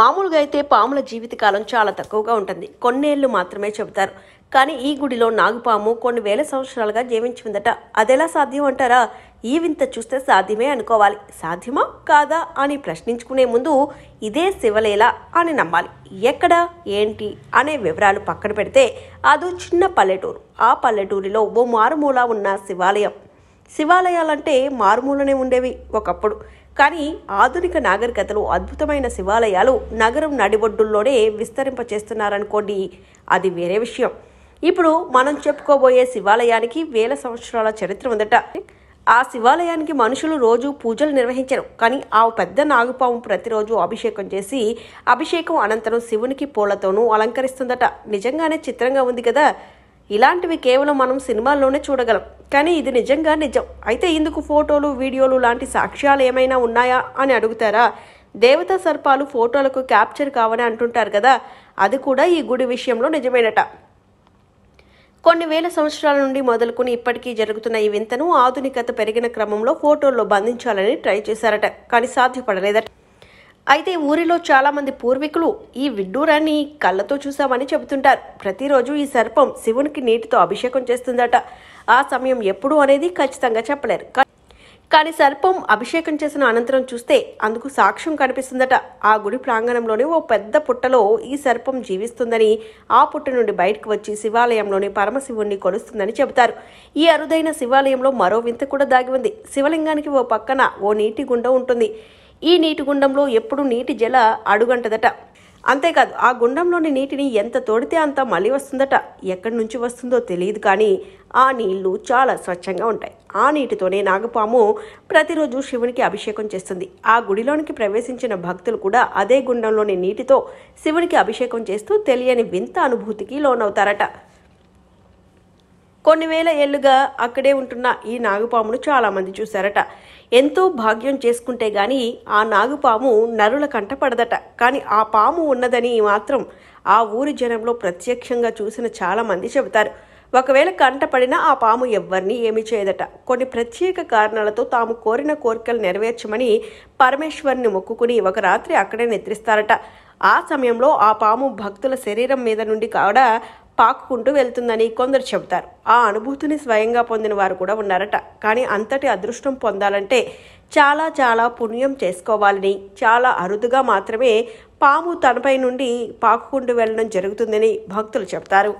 మామూలుగా అయితే పాముల జీవితకాలం చాలా తక్కువగా ఉంటుంది కొన్నేళ్లు మాత్రమే చెబుతారు కానీ ఈ గుడిలో నాగుపాము కొన్ని వేల సంవత్సరాలుగా జీవించిందట అదెలా సాధ్యం అంటారా ఈ వింత చూస్తే సాధ్యమే అనుకోవాలి సాధ్యమా కాదా అని ప్రశ్నించుకునే ముందు ఇదే శివలేల అని నమ్మాలి ఎక్కడ ఏంటి అనే వివరాలు పక్కన పెడితే అది చిన్న పల్లెటూరు ఆ పల్లెటూరిలో ఓ మారుమూల ఉన్న శివాలయం శివాలయాలంటే మారుమూలనే ఉండేవి ఒకప్పుడు కానీ ఆధునిక నాగరికతలో అద్భుతమైన శివాలయాలు నగరం నడిబొడ్డుల్లోనే చేస్తున్నారనుకోండి అది వేరే విషయం ఇప్పుడు మనం చెప్పుకోబోయే శివాలయానికి వేల సంవత్సరాల చరిత్ర ఉందట ఆ శివాలయానికి మనుషులు రోజు పూజలు నిర్వహించరు కానీ ఆ పెద్ద నాగుపాము ప్రతిరోజు అభిషేకం చేసి అభిషేకం అనంతరం శివునికి పూలతోనూ అలంకరిస్తుందట నిజంగానే చిత్రంగా ఉంది కదా ఇలాంటివి కేవలం మనం సినిమాల్లోనే చూడగలం కానీ ఇది నిజంగా నిజం అయితే ఇందుకు ఫోటోలు వీడియోలు లాంటి సాక్ష్యాలు ఏమైనా ఉన్నాయా అని అడుగుతారా దేవతా సర్పాలు ఫోటోలకు క్యాప్చర్ కావని అంటుంటారు కదా అది కూడా ఈ గుడి విషయంలో నిజమేనట కొన్ని వేల సంవత్సరాల నుండి మొదలుకుని ఇప్పటికీ జరుగుతున్న ఈ వింతను ఆధునికత పెరిగిన క్రమంలో ఫోటోల్లో బంధించాలని ట్రై చేశారట కానీ సాధ్యపడలేదట అయితే ఊరిలో చాలామంది పూర్వీకులు ఈ విడ్డూరాన్ని కళ్ళతో చూశామని చెబుతుంటారు ప్రతిరోజు ఈ సర్పం శివునికి నీటితో అభిషేకం చేస్తుందట ఆ సమయం ఎప్పుడు అనేది ఖచ్చితంగా చెప్పలేరు కానీ సర్పం అభిషేకం చేసిన అనంతరం చూస్తే అందుకు సాక్ష్యం కనిపిస్తుందట ఆ గుడి ప్రాంగణంలోనే ఓ పెద్ద పుట్టలో ఈ సర్పం జీవిస్తుందని ఆ పుట్ట నుండి బయటకు వచ్చి శివాలయంలోని పరమశివుణ్ణి కొలుస్తుందని చెబుతారు ఈ అరుదైన శివాలయంలో మరో వింత కూడా దాగి ఉంది శివలింగానికి ఓ పక్కన ఓ నీటి గుండ ఉంటుంది ఈ నీటి గుండంలో ఎప్పుడు నీటి జల అడుగంటదట అంతేకాదు ఆ గుండంలోని నీటిని ఎంత తోడితే అంత మళ్ళీ వస్తుందట ఎక్కడి నుంచి వస్తుందో తెలియదు కానీ ఆ నీళ్లు చాలా స్వచ్ఛంగా ఉంటాయి ఆ నీటితోనే నాగపాము ప్రతిరోజు శివునికి అభిషేకం చేస్తుంది ఆ గుడిలోనికి ప్రవేశించిన భక్తులు కూడా అదే గుండంలోని నీటితో శివునికి అభిషేకం చేస్తూ తెలియని వింత అనుభూతికి లోనవుతారట కొన్ని వేల ఏళ్ళుగా అక్కడే ఉంటున్న ఈ నాగుపామును చాలామంది చూశారట ఎంతో భాగ్యం చేసుకుంటే గాని ఆ నాగుపాము నరుల కంట పడదట కానీ ఆ పాము ఉన్నదని మాత్రం ఆ ఊరి జనంలో ప్రత్యక్షంగా చూసిన చాలామంది చెబుతారు ఒకవేళ కంట పడినా ఆ పాము ఎవ్వరిని ఏమి చేయదట కొన్ని ప్రత్యేక కారణాలతో తాము కోరిన కోరికలు నెరవేర్చమని పరమేశ్వరుని మొక్కుకుని ఒక రాత్రి అక్కడే నిద్రిస్తారట ఆ సమయంలో ఆ పాము భక్తుల శరీరం మీద నుండి కావడా పాకుకుంటూ వెళ్తుందని కొందరు చెబుతారు ఆ అనుభూతిని స్వయంగా పొందిన వారు కూడా ఉన్నారట కానీ అంతటి అదృష్టం పొందాలంటే చాలా చాలా పుణ్యం చేసుకోవాలని చాలా అరుదుగా మాత్రమే పాము తనపై నుండి పాకుకుంటూ వెళ్ళడం జరుగుతుందని భక్తులు చెప్తారు